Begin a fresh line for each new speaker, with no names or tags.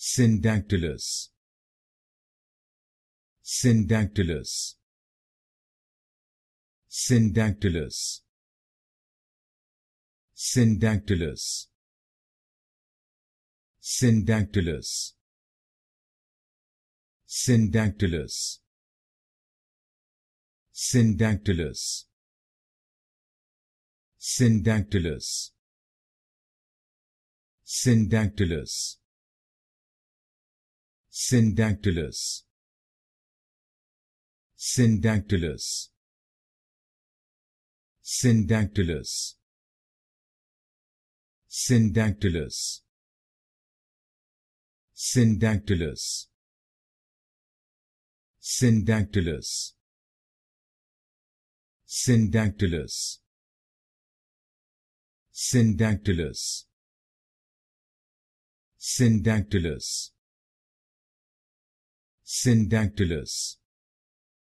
syndactylus syndactylus syndactylus syndactylus syndactylus syndactylus syndactylus syndactylus syndactylus syndactylus syndactylus syndactylus syndactylus syndactylus syndactylus syndactylus syndactylus syndactylus syndactylus.